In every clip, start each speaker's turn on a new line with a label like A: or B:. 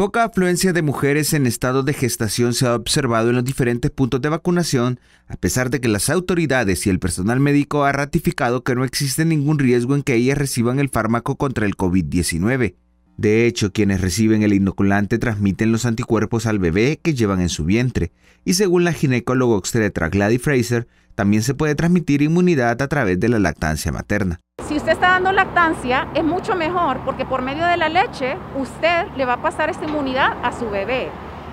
A: Poca afluencia de mujeres en estado de gestación se ha observado en los diferentes puntos de vacunación, a pesar de que las autoridades y el personal médico ha ratificado que no existe ningún riesgo en que ellas reciban el fármaco contra el COVID-19. De hecho, quienes reciben el inoculante transmiten los anticuerpos al bebé que llevan en su vientre, y según la ginecóloga obstetra Glady Fraser, también se puede transmitir inmunidad a través de la lactancia materna
B: si usted está dando lactancia, es mucho mejor porque por medio de la leche usted le va a pasar esta inmunidad a su bebé.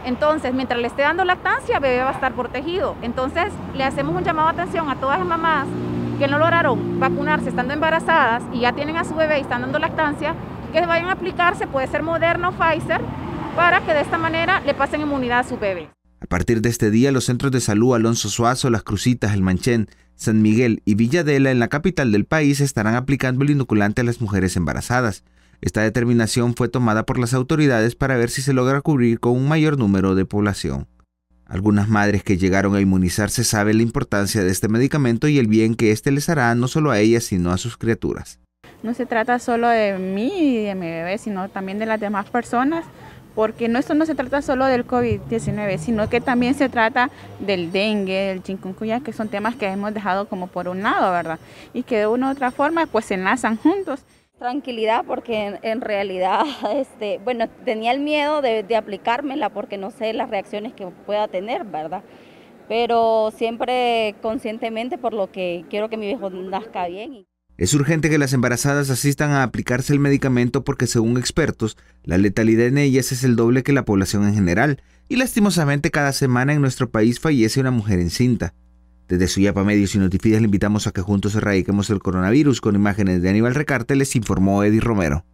B: Entonces, mientras le esté dando lactancia, el bebé va a estar protegido. Entonces, le hacemos un llamado de atención a todas las mamás que no lograron vacunarse estando embarazadas y ya tienen a su bebé y están dando lactancia, que vayan a aplicarse, puede ser Moderno, Pfizer, para que de esta manera le pasen inmunidad a su bebé.
A: A partir de este día, los centros de salud Alonso Suazo, Las Crucitas, El Manchen, San Miguel y Villadela en la capital del país estarán aplicando el inoculante a las mujeres embarazadas. Esta determinación fue tomada por las autoridades para ver si se logra cubrir con un mayor número de población. Algunas madres que llegaron a inmunizarse saben la importancia de este medicamento y el bien que este les hará no solo a ellas, sino a sus criaturas.
C: No se trata solo de mí y de mi bebé, sino también de las demás personas porque no, esto no se trata solo del COVID-19, sino que también se trata del dengue, del chikungunya, que son temas que hemos dejado como por un lado, ¿verdad? Y que de una u otra forma pues se enlazan juntos.
D: Tranquilidad, porque en, realidad, este, bueno, tenía el miedo de, de aplicármela porque no sé las reacciones que pueda tener, ¿verdad? Pero siempre conscientemente por lo que quiero que mi viejo nazca bien.
A: Es urgente que las embarazadas asistan a aplicarse el medicamento porque según expertos, la letalidad en ellas es el doble que la población en general y lastimosamente cada semana en nuestro país fallece una mujer encinta. Desde Suyapa Medios y Noticias le invitamos a que juntos erradiquemos el coronavirus con imágenes de Aníbal Recarte, les informó Eddie Romero.